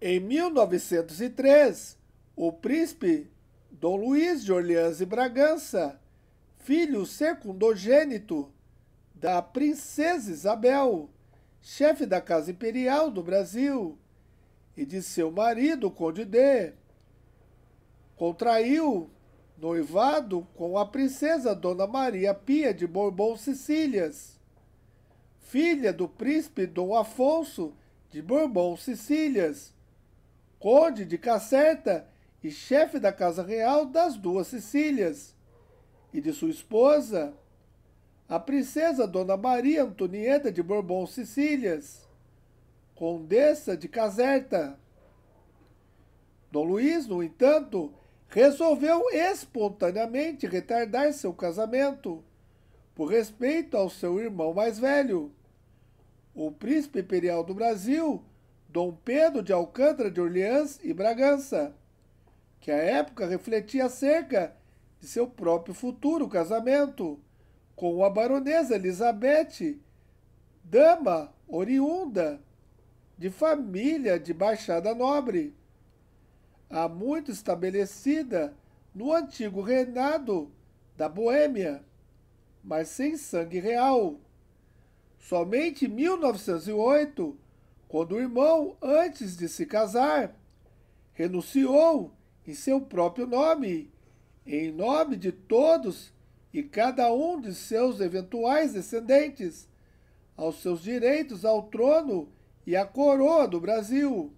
Em 1903, o príncipe Dom Luís de Orleans e Bragança, filho secundogênito da princesa Isabel, chefe da Casa Imperial do Brasil, e de seu marido, Conde D, contraiu noivado com a princesa Dona Maria Pia de Bourbon Sicílias, filha do príncipe Dom Afonso de Bourbon Sicílias conde de Caserta e chefe da Casa Real das duas Sicílias, e de sua esposa, a princesa Dona Maria Antonieta de Bourbon Sicílias, condessa de Caserta. Dom Luís, no entanto, resolveu espontaneamente retardar seu casamento, por respeito ao seu irmão mais velho, o príncipe imperial do Brasil, Dom Pedro de Alcântara de Orleans e Bragança, que à época refletia acerca de seu próprio futuro casamento com a baronesa Elizabeth, dama oriunda de família de baixada nobre, há muito estabelecida no antigo reinado da Boêmia, mas sem sangue real. Somente em 1908 quando o irmão, antes de se casar, renunciou em seu próprio nome, em nome de todos e cada um de seus eventuais descendentes, aos seus direitos ao trono e à coroa do Brasil.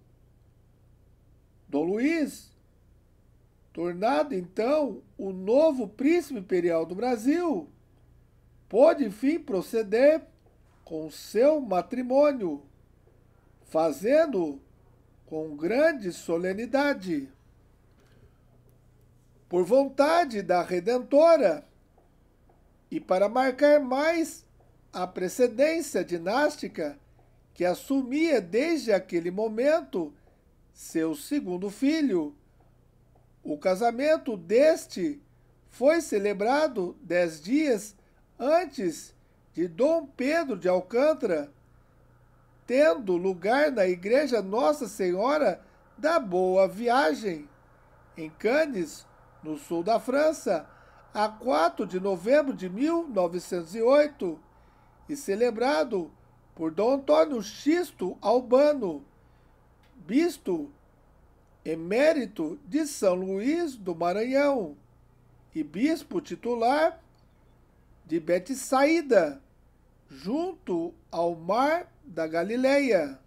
Dom Luís, tornado então o novo príncipe imperial do Brasil, pôde enfim proceder com seu matrimônio fazendo com grande solenidade. Por vontade da Redentora, e para marcar mais a precedência dinástica que assumia desde aquele momento seu segundo filho. O casamento deste foi celebrado dez dias antes de Dom Pedro de Alcântara tendo lugar na igreja Nossa Senhora da Boa Viagem, em Cannes, no sul da França, a 4 de novembro de 1908, e celebrado por Dom Antônio Xisto Albano, bispo emérito de São Luís do Maranhão e bispo titular de Betisaída, junto ao mar da Galileia.